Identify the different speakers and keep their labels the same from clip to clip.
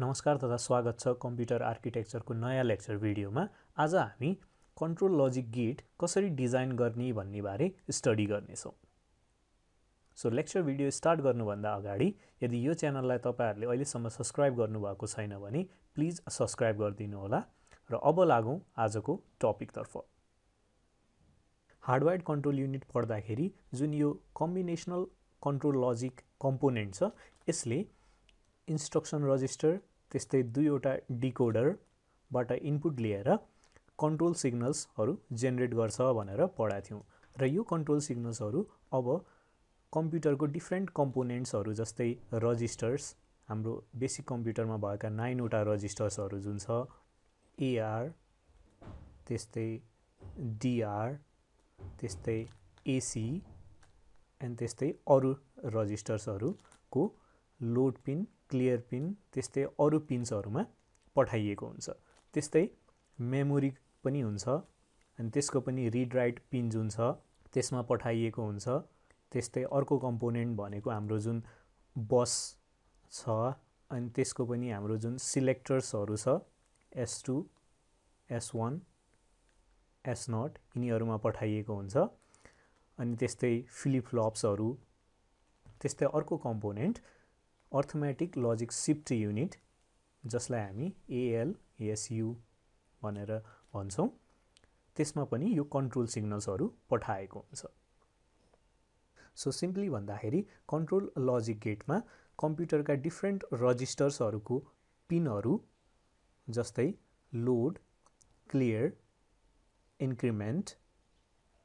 Speaker 1: नमस्कार तथा स्वागत छ कम्प्युटर आर्किटेक्चरको नयाँ लेक्चर भिडियोमा आज हामी कन्ट्रोल लजिक गेट कसरी डिजाइन गर्ने भन्ने बारे स्टडी गर्नेछौँ सो लेक्चर भिडियो स्टार्ट गर्नुभन्दा अगाडि यदि यो च्यानललाई तपाईँहरूले अहिलेसम्म सब्सक्राइब गर्नुभएको छैन भने प्लिज सब्सक्राइब गरिदिनु होला र अब लागौँ आजको टपिकतर्फ हार्डवेयर कन्ट्रोल युनिट पढ्दाखेरि जुन यो कम्बिनेसनल कन्ट्रोल लजिक कम्पोनेन्ट छ यसले इन्स्ट्रक्सन रजिस्टर त्यस्तै दुईवटा डिकोडरबाट इनपुट लिएर कन्ट्रोल सिग्नल्सहरू जेनेरेट गर्छ भनेर पढाएको थियौँ र यो कन्ट्रोल सिग्नल्सहरू अब कम्प्युटरको डिफ्रेन्ट कम्पोनेन्ट्सहरू जस्तै रजिस्टर्स हाम्रो बेसिक कम्प्युटरमा भएका नाइनवटा रजिस्टर्सहरू जुन छ एआर त्यस्तै डिआर त्यस्तै एसी एन्ड त्यस्तै अरू रजिस्टर्सहरूको लोड पिन क्लियर पिन त्यस्तै अरू पिन्सहरूमा पठाइएको हुन्छ त्यस्तै मेमोरी पनि हुन्छ अनि त्यसको पनि रिड राइट पिन जुन छ त्यसमा पठाइएको हुन्छ त्यस्तै अर्को कम्पोनेन्ट भनेको हाम्रो जुन बस छ अनि त्यसको पनि हाम्रो जुन सिलेक्टर्सहरू छ S two S one S naught यिनीहरूमा पठाइएको हुन्छ अनि त्यस्तै फ्लिपफ्लप्सहरू त्यस्तै अर्को component arithmetic logic shift unit जसलाई हामी एएलएसयु भनेर भन्छौँ त्यसमा पनि यो कन्ट्रोल सिग्नल्सहरू पठाएको हुन्छ सो सिम्पली भन्दाखेरि कन्ट्रोल लजिक गेटमा कम्प्युटरका डिफ्रेन्ट रजिस्टर्सहरूको पिनहरू जस्तै लोड क्लियर इन्क्रिमेन्ट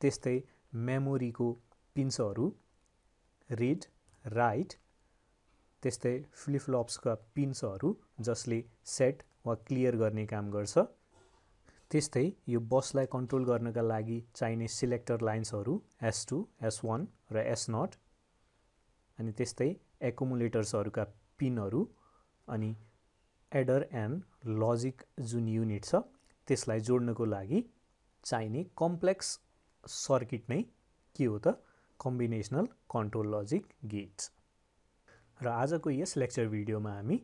Speaker 1: त्यस्तै मेमोरीको पिन्सहरू रिड राइट त्यस्तै फ्लिपफ्लप्सका पिन्सहरू जसले सेट वा क्लियर गर्ने काम गर्छ त्यस्तै यो बसलाई कन्ट्रोल गर्नका लागि चाहिने सिलेक्टर लाइन्सहरू एस टू एस वान र एस नट अनि त्यस्तै एकोमुलेटर्सहरूका पिनहरू अनि एडर एन्ड लजिक जुन युनिट छ त्यसलाई जोड्नको लागि चाहिने कम्प्लेक्स सर्किट नै के हो त कम्बिनेसनल कन्ट्रोल लजिक गेट्स र आजको यस लेक्चर भिडियोमा हामी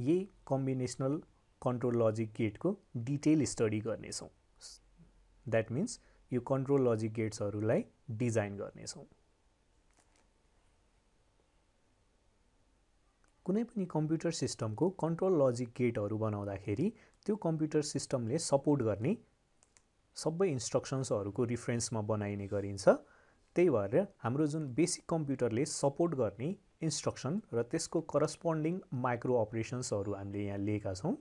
Speaker 1: यही कम्बिनेसनल कन्ट्रोल लजिक गेटको डिटेल स्टडी गर्नेछौँ द्याट मिन्स यो कन्ट्रोल लजिक गेट्सहरूलाई डिजाइन गर्नेछौँ कुनै पनि कम्प्युटर सिस्टमको कन्ट्रोल लजिक गेटहरू बनाउँदाखेरि त्यो कम्प्युटर सिस्टमले सपोर्ट गर्ने सबै इन्स्ट्रक्सन्सहरूको रिफरेन्समा बनाइने गरिन्छ त्यही भएर हाम्रो जुन बेसिक कम्प्युटरले सपोर्ट गर्ने इन्स्ट्रक्सन र त्यसको करस्पोन्डिङ माइक्रो अपरेसन्सहरू हामीले यहाँ लिएका छौँ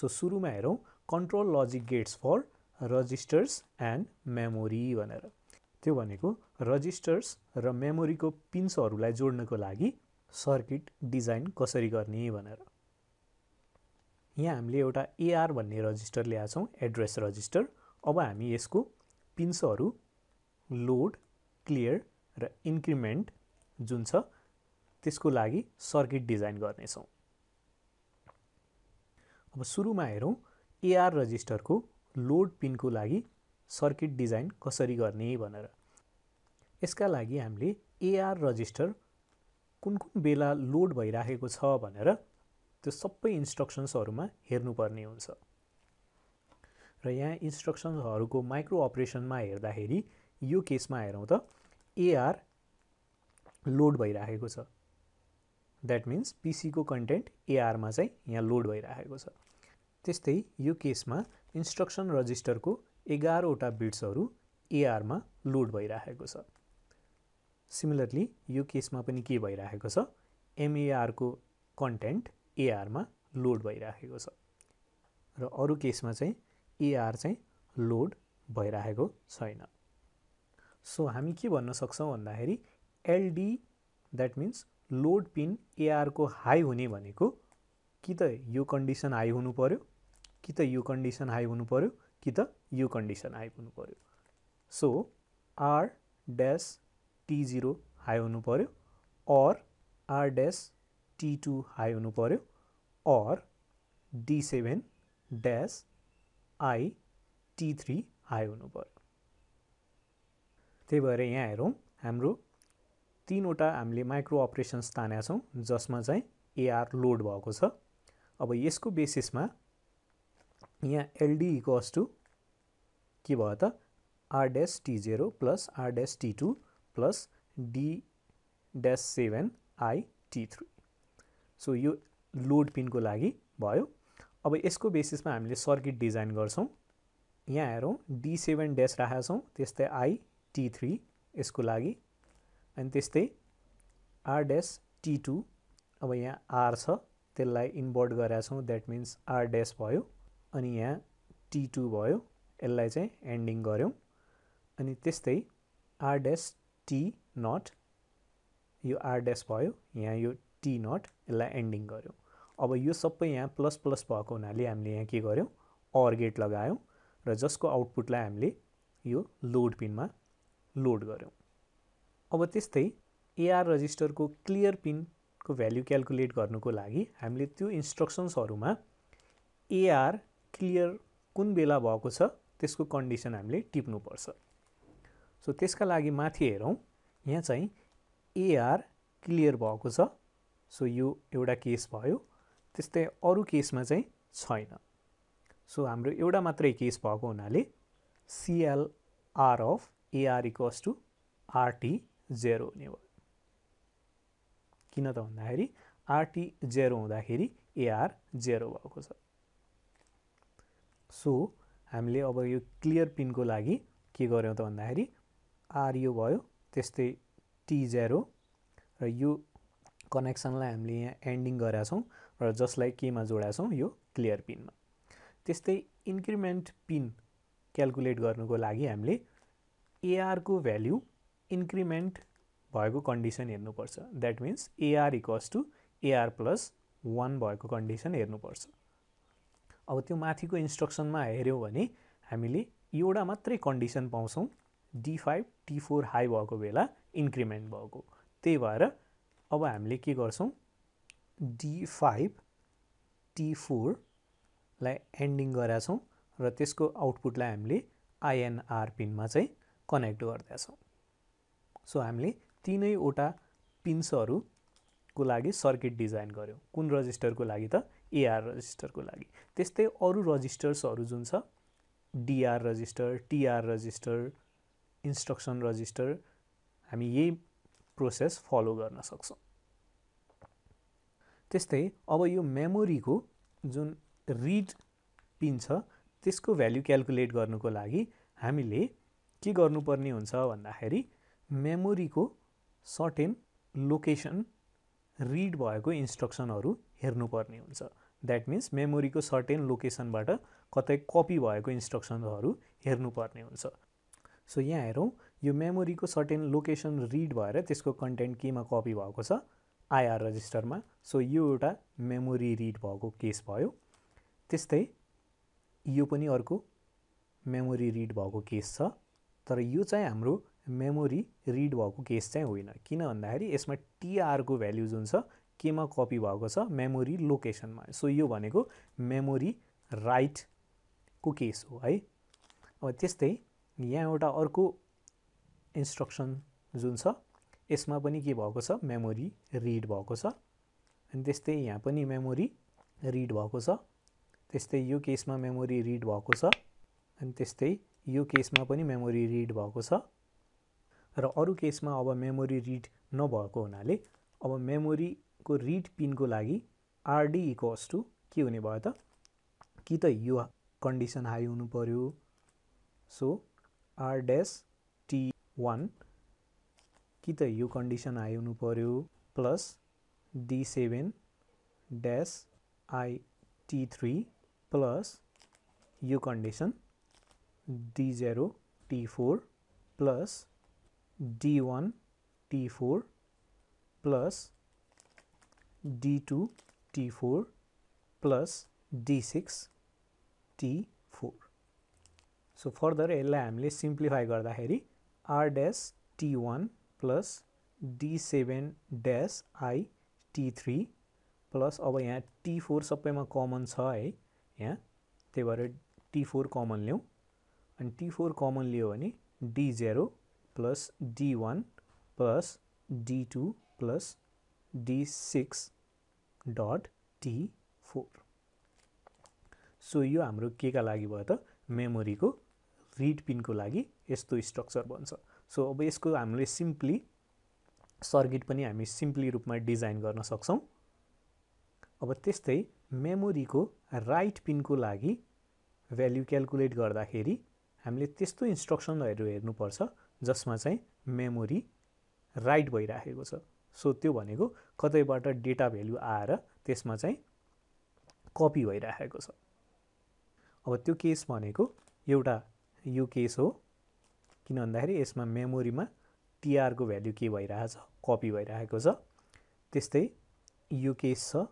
Speaker 1: सो सुरुमा हेरौँ control logic gates for registers and memory भनेर त्यो भनेको रजिस्टर्स र मेमोरीको पिन्सहरूलाई जोड्नको लागि सर्किट डिजाइन कसरी गर्ने भनेर यहाँ हामीले एउटा एआर भन्ने रजिस्टर ल्याएको छौँ एड्रेस रजिस्टर अब हामी यसको पिन्सहरू लोड क्लियर र इन्क्रिमेन्ट जुन छ त्यसको लागि सर्किट डिजाइन गर्नेछौँ अब सुरुमा हेरौँ एआर रजिस्टरको लोड पिनको लागि सर्किट डिजाइन कसरी गर्ने भनेर यसका लागि हामीले एआर रजिस्टर कुन कुन बेला लोड भइराखेको छ भनेर त्यो सबै इन्स्ट्रक्सन्सहरूमा हेर्नुपर्ने हुन्छ र यहाँ इन्स्ट्रक्सन्सहरूको माइक्रो अपरेसनमा हेर्दाखेरि यो केसमा हेरौँ त एआर लोड भइराखेको छ द्याट मिन्स पिसीको कन्टेन्ट एआरमा चाहिँ यहाँ लोड भइराखेको छ त्यस्तै यो केसमा इन्स्ट्रक्सन रजिस्टरको एघारवटा बिट्सहरू एआरमा लोड भइराखेको छ सिमिलरली यो केसमा पनि के भइराखेको छ एमएआरको कन्टेन्ट एआरमा लोड भइराखेको छ र अरू केसमा चाहिँ एआर चाहिँ लोड भइरहेको छैन सो हामी के भन्न सक्छौँ भन्दाखेरि LD that means load pin एआरको हाई हुने भनेको कि त यो कन्डिसन हाई हुनु पऱ्यो कि त यो कन्डिसन हाई हुनु पऱ्यो कि त यो कन्डिसन हाई हुनु पऱ्यो so R dash T zero high हुनु पऱ्यो or R dash T two high हुनु पऱ्यो or D seven dash I T three high हुनु पऱ्यो त्यही भएर यहाँ हेरौँ हाम्रो तिनवटा हामीले माइक्रो अपरेसन्स तानेका छौँ जसमा चाहिँ एआर लोड भएको छ अब यसको बेसिसमा यहाँ एलडी इक्वल्स टु के भयो त R dash T zero plus R dash T two plus D dash seven I T three so यो लोड पिनको लागि भयो अब यसको बेसिसमा हामीले सर्किट डिजाइन गर्छौँ यहाँ हेरौँ डी सेभेन ड्यास राखेका छौँ त्यस्तै आई टी थ्री यसको लागि अनि त्यस्तै आर ड्यास टी टू अब यहाँ आर छ त्यसलाई इन्भर्ट गरेका छौँ द्याट मिन्स आर ड्यास भयो अनि यहाँ टी टू भयो यसलाई चाहिँ एन्डिङ गऱ्यौँ अनि त्यस्तै आर ड्यास टी नट यो आर ड्यास भयो यहाँ यो टी नट यसलाई एन्डिङ गऱ्यौँ अब यो सबै यहाँ प्लस प्लस भएको हुनाले हामीले यहाँ के गर्यौँ अर गेट लगायौँ र जसको आउटपुटलाई हामीले यो लोड पिनमा लोड गऱ्यौँ अब त्यस्तै एआर रजिस्टरको क्लियर पिनको भ्याल्यु क्यालकुलेट गर्नुको लागि हामीले त्यो इन्स्ट्रक्सन्सहरूमा एआर क्लियर कुन बेला भएको छ त्यसको कन्डिसन हामीले टिप्नुपर्छ सो त्यसका लागि माथि हेरौँ यहाँ चाहिँ एआर क्लियर भएको छ सो यो एउटा केस भयो त्यस्तै अरू केसमा चाहिँ छैन सो हाम्रो एउटा मात्रै केस भएको हुनाले CLR of AR equals to RT zero हुने भयो किन त भन्दाखेरि आरटी जेरो हुँदाखेरि एआर जेरो भएको छ सो हामीले अब यो क्लियर पिनको लागि के गऱ्यौँ त भन्दाखेरि आर यो भयो त्यस्तै टी जेरो र यो कनेक्सनलाई हामीले यहाँ एन्डिङ गरेका छौँ र जसलाई केमा छौँ यो क्लियर पिनमा त्यस्तै इन्क्रिमेन्ट पिन क्यालकुलेट गर्नुको लागि हामीले एआरको भ्याल्यु इन्क्रिमेन्ट भएको कन्डिसन हेर्नुपर्छ that means AR equals to AR plus one भएको कन्डिसन हेर्नुपर्छ अब त्यो माथिको इन्स्ट्रक्सनमा हेऱ्यौँ भने हामीले एउटा मात्रै कन्डिसन पाउँछौँ D five T four high भएको बेला इन्क्रिमेन्ट भएको त्यही भएर अब हामीले के गर्छौँ d5 t4 लाई एन्डिङ गरेका छौँ र त्यसको आउटपुटलाई हामीले आइएनआर पिनमा चाहिँ कनेक्ट गर्दैछौँ सो हामीले तिनैवटा पिन्सहरूको लागि सर्किट डिजाइन गऱ्यौँ कुन रजिस्टरको लागि त एआर रजिस्टरको लागि त्यस्तै अरू रजिस्टर्सहरू जुन छ DR register TR register instruction register हामी यही प्रोसेस फलो गर्न सक्छौँ त्यस्तै अब यो मेमोरीको जुन रिड पिन छ त्यसको भ्याल्यु क्यालकुलेट गर्नुको लागि हामीले के गर्नुपर्ने हुन्छ भन्दाखेरि मेमोरीको सर्टेन लोकेसन रिड भएको इन्स्ट्रक्सनहरू हेर्नुपर्ने हुन्छ द्याट मिन्स मेमोरीको सर्टेन लोकेसनबाट कतै कपी भएको इन्स्ट्रक्सनहरू हेर्नुपर्ने हुन्छ सो यहाँ हेरौँ यो मेमोरीको सर्टेन लोकेसन रिड भएर त्यसको कन्टेन्ट केमा कपी भएको छ आइआर रजिस्टरमा सो यो एउटा मेमोरी रिड भएको केस भयो त्यस्तै यो पनि अर्को मेमोरी रिड भएको केस छ तर यो चाहिँ हाम्रो मेमोरी रिड भएको केस चाहिँ होइन किन भन्दाखेरि यसमा टिआरको भ्याल्यु जुन छ केमा कपी भएको छ मेमोरी लोकेसनमा सो यो भनेको मेमोरी राइटको केस हो है अब त्यस्तै यहाँ एउटा अर्को इन्स्ट्रक्सन जुन छ यसमा पनि के भएको छ मेमोरी रिड भएको छ अनि त्यस्तै यहाँ पनि मेमोरी रिड भएको छ त्यस्तै यो केसमा मेमोरी रिड भएको छ अनि त्यस्तै यो केसमा पनि मेमोरी रिड भएको छ र अरू केसमा अब मेमोरी रिड नभएको हुनाले अब मेमोरीको रिड पिनको लागि आरडी इक्वल्स टु के हुने भयो त कि त यो कन्डिसन हाई हुनु पऱ्यो सो आर टी वान कि त यो कन्डिसन आइहुनु plus D seven dash I T three plus यो condition D zero T four plus D one T four plus D two T four plus D six T four so further इसलिए हमें simplify कर R dash T one plus D seven dash I T three plus अब यहाँ T four सबैमा common छ है यहाँ त्यही भएर टी फोर कमन ल्याउँ अनि टी फोर कमन लियो भने D zero plus D one plus D two plus D six dot T four so यो हाम्रो के का लागि भयो त मेमोरीको रिड पिनको लागि यस्तो स्ट्रक्चर बन्छ सो अब यसको हामीले सिम्पली सर्किट पनि हामी सिम्पली रूपमा डिजाइन गर्न सक्छौँ अब त्यस्तै मेमोरीको राइट पिनको लागि भ्याल्यु क्यालकुलेट गर्दाखेरि हामीले त्यस्तो इन्स्ट्रक्सनहरू हेर्नुपर्छ जसमा चाहिँ मेमोरी राइट भइराखेको छ सो त्यो भनेको कतैबाट डेटा भ्याल्यु आएर त्यसमा चाहिँ कपी भइराखेको छ अब त्यो केस भनेको एउटा यो केस हो किन भन्दाखेरि यसमा मेमोरीमा टिआरको भ्याल्यु के भइरहेछ कपी भइरहेको छ त्यस्तै यो केस छ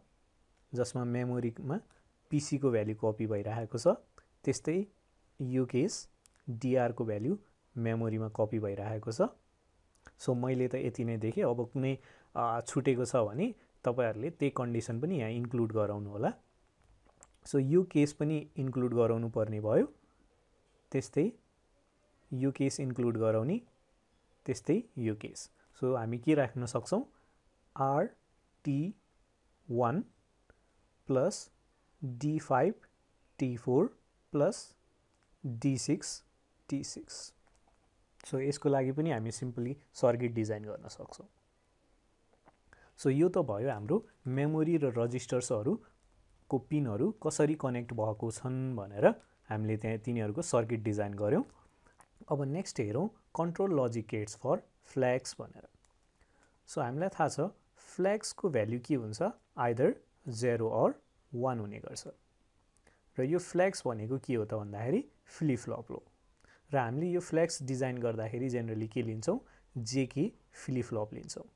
Speaker 1: जसमा मेमोरीमा पिसीको भ्याल्यु कपी भइरहेको छ त्यस्तै यो केस डिआरको भ्याल्यु मेमोरीमा कपी भइरहेको छ सो मैले त यति नै देखेँ अब कुनै छुटेको छ भने तपाईँहरूले त्यही कन्डिसन पनि यहाँ इन्क्लुड गराउनु होला सो यो केस पनि इन्क्लुड गराउनु पर्ने भयो त्यस्तै यो केस इन्क्लुड गराउने त्यस्तै यो केस सो हामी के राख्न सक्छौँ R T one plus D five T four plus D six T six so यसको लागि पनि हामी सिम्पली सर्किट डिजाइन गर्न सक्छौँ सो यो त भयो हाम्रो मेमोरी र रजिस्टर्सहरूको पिनहरू कसरी कनेक्ट भएको छन् भनेर हामीले त्यहाँ तिनीहरूको सर्किट डिजाइन गऱ्यौँ अब नेक्स्ट हेरौँ control logic gates for flags भनेर सो हामीलाई थाहा छ फ्ल्याक्सको भ्याल्यु के हुन्छ आइदर जेरो अर वान हुने गर्छ र यो फ्ल्याक्स भनेको के हो त भन्दाखेरि फ्लिपफ्लप हो र हामीले यो फ्ल्याक्स डिजाइन गर्दाखेरि जेनरली के लिन्छौँ जे फ्लिप फ्लप लिन्छौँ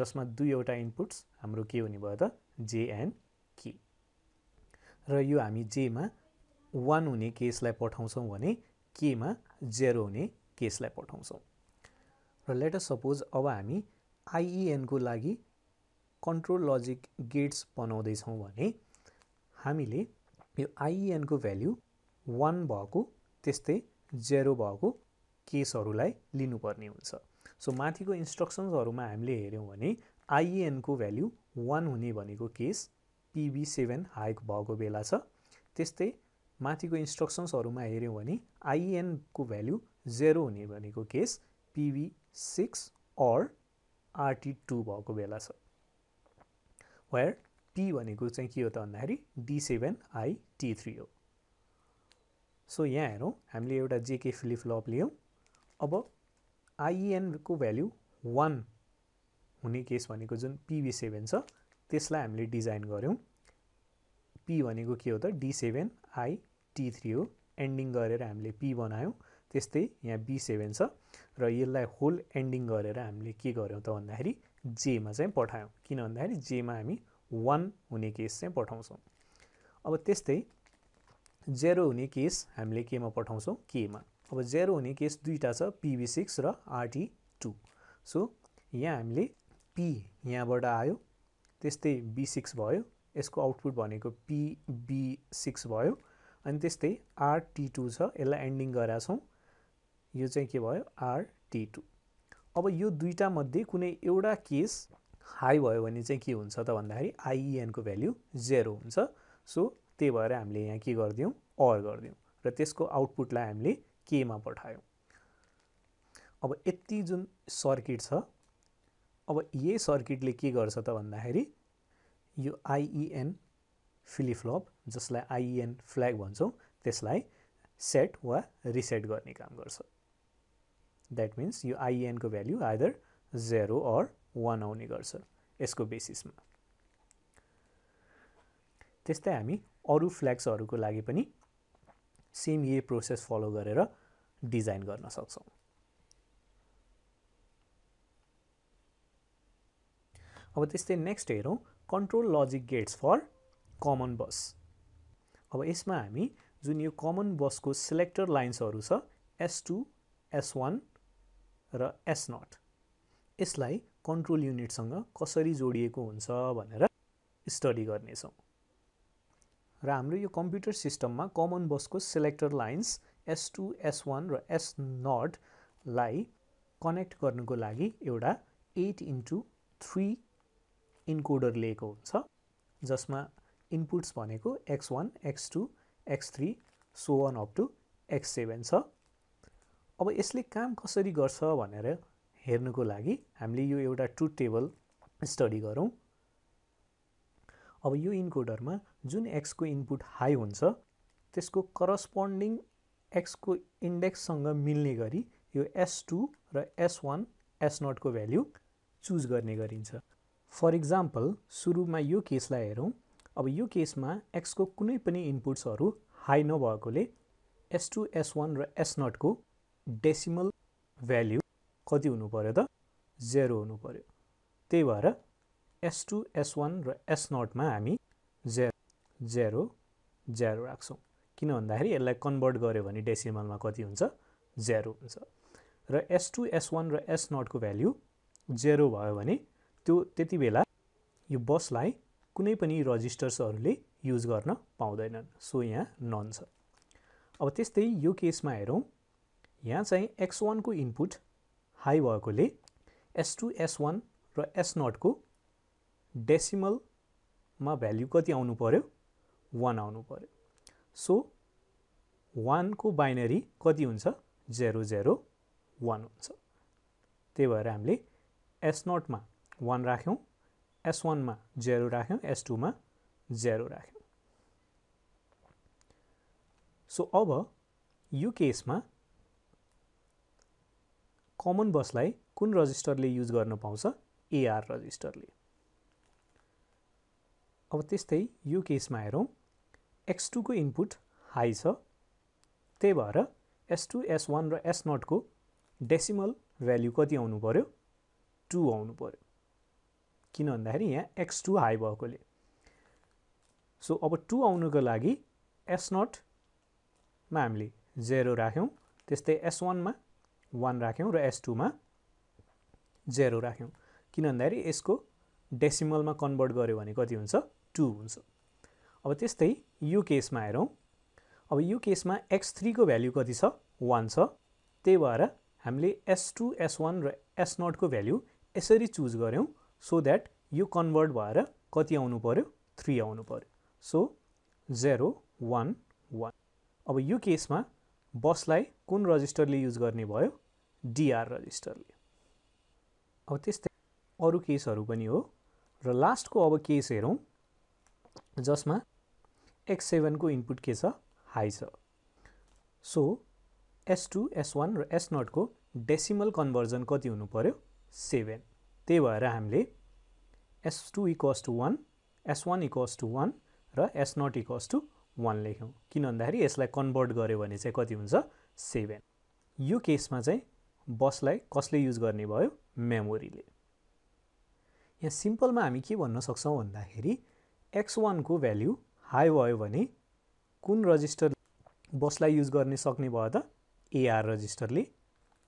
Speaker 1: जसमा दुईवटा इनपुट्स हाम्रो के हुने भयो त जे एन्ड के र यो हामी जेमा वान हुने केसलाई पठाउँछौँ भने केमा जेरो हुने केसलाई पठाउँछौँ र लेट अस सपोज अब हामी आइइएनको e लागि कन्ट्रोल लजिक गेट्स बनाउँदैछौँ भने हामीले यो आइइएनको भ्याल्यु वान भएको त्यस्तै जेरो भएको केसहरूलाई लिनुपर्ने हुन्छ सो माथिको इन्स्ट्रक्सन्सहरूमा हामीले हेऱ्यौँ भने आइएनको भ्याल्यु वान हुने भनेको केस पिबी सेभेन हाइक भएको बेला छ त्यस्तै माथिको इन्स्ट्रक्सन्सहरूमा हेऱ्यौँ भने आइएनको भ्याल्यु जेरो हुने भनेको case PB six or RT two भएको बेला छ वेयर पी भनेको चाहिँ के हो त भन्दाखेरि D seven I T three हो सो यहाँ हेरौँ हामीले एउटा जेके लप लियौँ अब आइएनको भ्याल्यु वान हुने केस भनेको जुन पिभी सेभेन छ त्यसलाई हामीले डिजाइन गऱ्यौँ पी भनेको के हो त D seven I T three हो एन्डिङ गरेर हामीले पी बनायौँ त्यस्तै यहाँ बी सेभेन छ र यसलाई होल एन्डिङ गरेर हामीले के गऱ्यौँ त भन्दाखेरि जेमा चाहिँ पठायौँ किन भन्दाखेरि जेमा हामी वान हुने केस चाहिँ पठाउँछौँ अब त्यस्तै जेरो हुने केस हामीले केमा पठाउँछौँ केमा अब जेरो हुने केस दुईवटा छ पिबी सिक्स र आरटी टू सो यहाँ हामीले पी यहाँबाट आयो त्यस्तै बी सिक्स भयो यसको आउटपुट भनेको पिबी सिक्स भयो अनि त्यस्तै आर टू छ यसलाई एन्डिङ गरेका छौँ यो चाहिँ के भयो आर टू अब यो मध्ये कुनै एउटा केस हाई भयो भने चाहिँ के हुन्छ त भन्दाखेरि आइइएनको भ्याल्यु जेरो हुन्छ सो त्यही भएर हामीले यहाँ के गरिदियौँ अर गरिदियौँ र त्यसको आउटपुटलाई हामीले केमा पठायौँ अब यति जुन सर्किट छ अब यही सर्किटले के गर्छ त भन्दाखेरि यो आइइएन फ्लप जसलाई आइएन फ्ल्याग e भन्छौँ त्यसलाई सेट वा रिसेट गर्ने काम गर्छ द्याट मिन्स यो आइएनको value either zero or one आउने गर्छ यसको बेसिसमा त्यस्तै हामी अरू फ्ल्याग्सहरूको लागि पनि सेम यही प्रोसेस फलो गरेर डिजाइन गर्न सक्छौँ अब त्यस्तै नेक्स्ट हेरौँ control logic gates for common bus अब यसमा हामी जुन यो कमन बसको सिलेक्टर लाइन्सहरू छ एस टू एस वान र एस नट यसलाई कन्ट्रोल युनिटसँग कसरी जोडिएको हुन्छ भनेर स्टडी गर्नेछौँ र हाम्रो यो कम्प्युटर सिस्टममा कमन बसको selector lines S two S one र एस नटलाई कनेक्ट गर्नुको लागि एउटा एट इन्टु थ्री इन्कोडर लिएको हुन्छ जसमा इनपुट्स भनेको X one X two X three so on up to X seven छ अब यसले काम कसरी गर्छ भनेर हेर्नुको लागि हामीले यो एउटा ट्रु टेबल स्टडी गरौँ अब यो इन्कोडरमा जुन एक्सको इनपुट हाई हुन्छ त्यसको करस्पोन्डिङ एक्सको इन्डेक्ससँग मिल्ने गरी यो एस टू र एस वान एस नटको भ्याल्यु चुज गर्ने गरिन्छ फर इक्जाम्पल सुरुमा यो केसलाई हेरौँ अब यो केसमा एक्सको कुनै पनि इनपुट्सहरू हाई नभएकोले एस टू एस वान र एस नटको डेसिमल भ्याल्यु कति हुनु पऱ्यो त जेरो हुनु पऱ्यो त्यही भएर एस टू एस वान र एस नटमा हामी जेरो जेरो जेरो राख्छौँ किन भन्दाखेरि यसलाई कन्भर्ट गऱ्यो भने डेसिमलमा कति हुन्छ जेरो हुन्छ र एस टू एस वान र एस नटको भ्याल्यु जेरो भयो भने त्यो त्यति बेला यो बसलाई कुनै पनि रजिस्टर्सहरूले युज गर्न पाउँदैनन् सो यहाँ नन छ अब त्यस्तै यो केसमा हेरौँ यहाँ चाहिँ एक्स वानको इनपुट हाई भएकोले एस टू एस वान र एस नटको डेसिमलमा भ्याल्यु कति आउनु पऱ्यो वान आउनु पऱ्यो सो वानको बाइनरी कति हुन्छ जेरो जेरो वान हुन्छ त्यही भएर हामीले एस नटमा वान राख्यौँ एस वानमा जेरो राख्यौँ एस टूमा जेरो राख्यौँ सो अब यो केसमा कमन बसलाई कुन रजिस्टरले युज गर्न पाउँछ एआर रजिस्टरले अब त्यस्तै यो केसमा हेरौँ एक्स टूको इनपुट हाई छ त्यही भएर एस टू एस वान र एस नटको डेसिमल भ्याल्यु कति आउनु पऱ्यो टू आउनु पऱ्यो किन भन्दाखेरि यहाँ एक्स टू हाई भएकोले सो अब टू आउनुको लागि एस नटमा हामीले जेरो राख्यौँ त्यस्तै एस वानमा वान राख्यौँ र एस टूमा जेरो राख्यौँ किन भन्दाखेरि यसको डेसिमलमा कन्भर्ट गऱ्यो भने कति हुन्छ टू हुन्छ अब त्यस्तै यो केसमा हेरौँ अब यो केसमा एक्स थ्रीको भ्याल्यु कति छ वान छ त्यही भएर हामीले एस टू एस वान र एस नटको भ्याल्यु यसरी चुज गऱ्यौँ सो द्याट यो कन्भर्ट भएर कति आउनु पऱ्यो थ्री आउनु पऱ्यो सो जेरो वान वान अब यो केसमा बसलाई कुन रजिस्टरले युज गर्ने भयो डिआर रजिस्टरले अब त्यस्तै अरू केसहरू पनि हो र लास्टको अब केस हेरौँ जसमा एक्स सेभेनको इनपुट के छ हाई छ so S two S one र एस नटको डेसिमल कन्भर्जन कति हुनु पऱ्यो सेभेन त्यही भएर हामीले S two equals to one S one equals to one र S naught equals to one लेख्यौँ किन भन्दाखेरि यसलाई कन्भर्ट गऱ्यो भने चाहिँ कति हुन्छ सेभेन यो केसमा चाहिँ बसलाई कसले युज गर्ने भयो मेमोरीले यहाँ सिम्पलमा हामी के भन्न सक्छौँ भन्दाखेरि एक्स वानको भ्याल्यु हाई भयो भने कुन रजिस्टर बसलाई युज गर्ने सक्ने भयो त एआर रजिस्टरले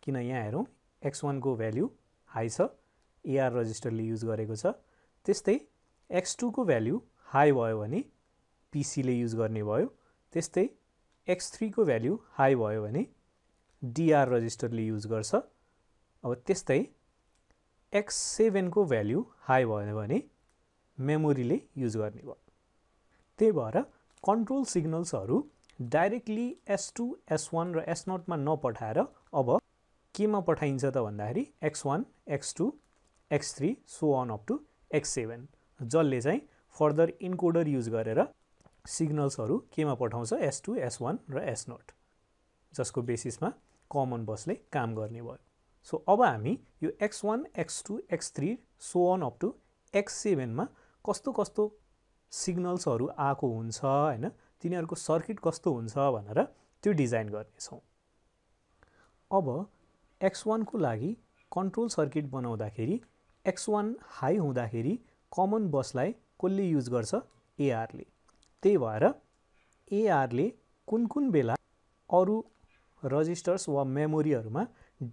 Speaker 1: किन यहाँ हेरौँ एक्स वानको भ्याल्यु हाई छ एआर रजिस्टरले युज गरेको छ त्यस्तै एक्स टूको भ्याल्यु हाई भयो भने पिसीले युज गर्ने भयो त्यस्तै एक्स थ्रीको भ्याल्यु हाई भयो भने डिआर रजिस्टरले युज गर्छ अब त्यस्तै एक्स सेभेनको भ्याल्यु हाई भयो भने मेमोरीले युज गर्ने भयो त्यही भएर कन्ट्रोल सिग्नल्सहरू directly S two S one र एस नटमा नपठाएर अब केमा पठाइन्छ त भन्दाखेरि X one X two X three so on up to X seven जसले चाहिँ फर्दर इन्कोडर युज गरेर सिग्नल्सहरू केमा पठाउँछ एस टू एस वान र एस नट जसको बेसिसमा कमन बसले काम गर्ने भयो सो अब हामी यो X one X two X three so on up to X सेभेनमा कस्तो कस्तो सिग्नल्सहरू आएको हुन्छ होइन तिनीहरूको सर्किट कस्तो हुन्छ भनेर त्यो डिजाइन गर्नेछौँ अब एक्स वानको लागि कन्ट्रोल सर्किट बनाउँदाखेरि एक्स वान हाई हुँदाखेरि कमन बसलाई कसले युज गर्छ एआरले त्यही भएर एआरले कुन कुन बेला अरू रजिस्टर्स वा मेमोरीहरूमा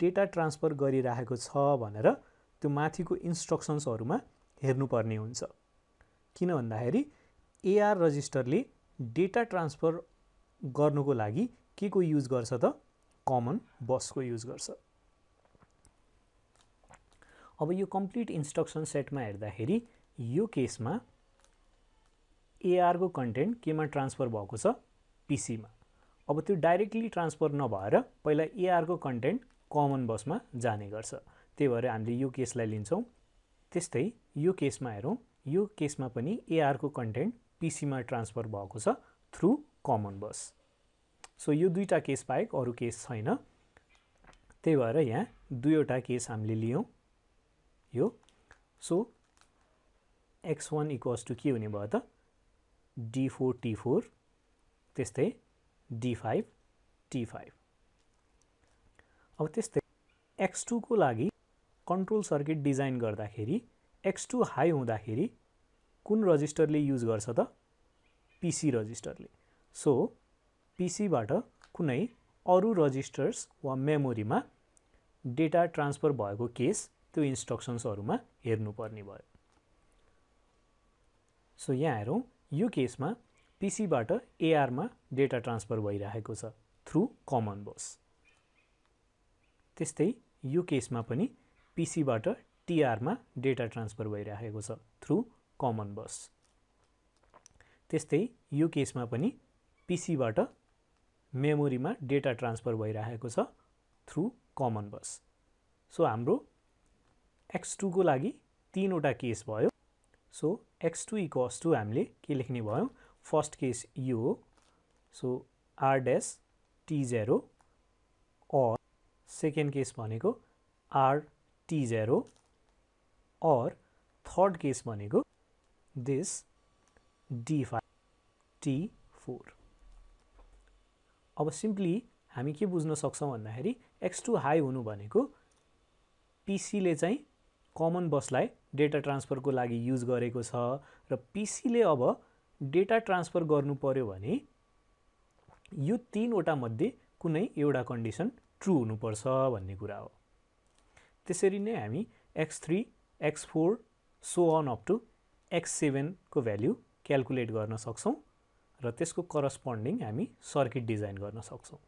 Speaker 1: डेटा ट्रान्सफर गरिराखेको छ भनेर त्यो माथिको इन्स्ट्रक्सन्सहरूमा हेर्नुपर्ने हुन्छ किन भन्दाखेरि एआर रजिस्टरले डेटा ट्रान्सफर गर्नुको लागि के को युज गर्छ त कमन बसको युज गर्छ अब यो कम्प्लिट इन्स्ट्रक्सन सेटमा हेर्दाखेरि यो केसमा एआरको कन्टेन्ट केमा ट्रान्सफर भएको छ पिसीमा अब त्यो डाइरेक्टली ट्रान्सफर नभएर पहिला एआरको कन्टेन्ट कमन बसमा जाने गर्छ त्यही भएर हामीले यो केसलाई लिन्छौँ त्यस्तै यो केसमा हेरौँ यो केसमा पनि एआरको कन्टेन्ट पिसीमा ट्रान्सफर भएको छ थ्रु कमन बस सो यो दुईवटा केस बाहेक अरू केस छैन त्यही भएर यहाँ दुईवटा केस हामीले लियौँ यो so X one equals to के हुने भयो त डी फोर टी फोर त्यस्तै डी फाइभ टी फाइभ अब त्यस्तै एक्स टूको लागि कन्ट्रोल सर्किट डिजाइन गर्दाखेरि एक्स टू हाई हुँदाखेरि कुन रजिस्टरले युज गर्छ त पिसी रजिस्टरले सो पिसीबाट कुनै अरू रजिस्टर्स वा मेमोरीमा डेटा ट्रान्सफर भएको केस त्यो इन्स्ट्रक्सन्सहरूमा हेर्नुपर्ने भयो सो यहाँ हेरौँ यो केसमा पिसीबाट एआरमा डेटा ट्रान्सफर भइरहेको छ थ्रु कमन बस त्यस्तै यो केसमा पनि पिसीबाट टिआरमा डेटा ट्रान्सफर भइरहेको छ थ्रु कमन बस त्यस्तै यो केसमा पनि पिसीबाट मेमोरीमा डेटा ट्रान्सफर भइरहेको छ थ्रु कमन बस सो हाम्रो एक्स टूको लागि तिनवटा केस भयो so X two equals to हामीले के लेख्ने भयौँ फर्स्ट केस यो हो so R dash T zero second case भनेको R T zero third case भनेको this D five T four अब सिम्पली हामी के बुझ्न सक्छौँ भन्दाखेरि एक्स टू हाई हुनु भनेको पिसीले चाहिँ कमन बसलाई डेटा ट्रान्सफरको लागि युज गरेको छ र पिसीले अब डेटा ट्रान्सफर गर्नु पर्यो भने यो तिनवटा मध्ये कुनै एउटा कन्डिसन ट्रु हुनुपर्छ भन्ने कुरा हो त्यसरी नै हामी X three X four so on up to X सेभेनको भ्याल्यु क्यालकुलेट गर्न सक्छौँ र त्यसको करस्पोन्डिङ हामी सर्किट डिजाइन गर्न सक्छौँ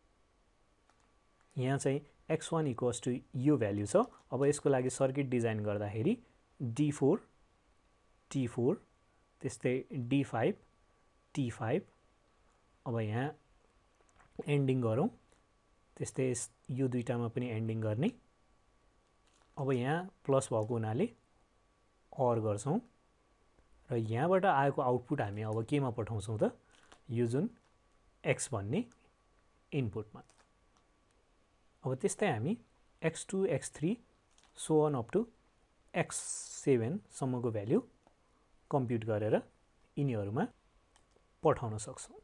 Speaker 1: यहाँ चाहिँ एक्स वान इक्वल्स टु यो भ्याल्यु छ अब यसको लागि सर्किट डिजाइन गर्दाखेरि डी फोर टी फोर त्यस्तै डी फाइभ टी फाइभ अब यहाँ एन्डिङ गरौँ त्यस्तै यो दुइटामा पनि एन्डिङ गर्ने अब यहाँ प्लस भएको हुनाले अर गर्छौँ र यहाँबाट आएको आउटपुट हामी अब केमा पठाउँछौँ त यो जुन एक्स भन्ने इनपुटमा अब त्यस्तै हामी X two X three so on up to X सेभेनसम्मको भ्याल्यु कम्प्युट गरेर यिनीहरूमा पठाउन सक्छौँ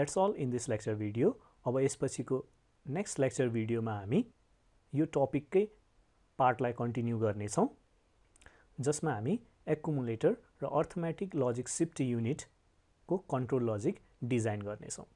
Speaker 1: that's all in this lecture video अब यसपछिको नेक्स्ट लेक्चर भिडियोमा हामी यो टपिककै पार्टलाई कन्टिन्यू गर्नेछौँ जसमा हामी एकुमुलेटर र अर्थमेटिक लजिक सिफ्ट युनिटको कन्ट्रोल लजिक डिजाइन गर्नेछौँ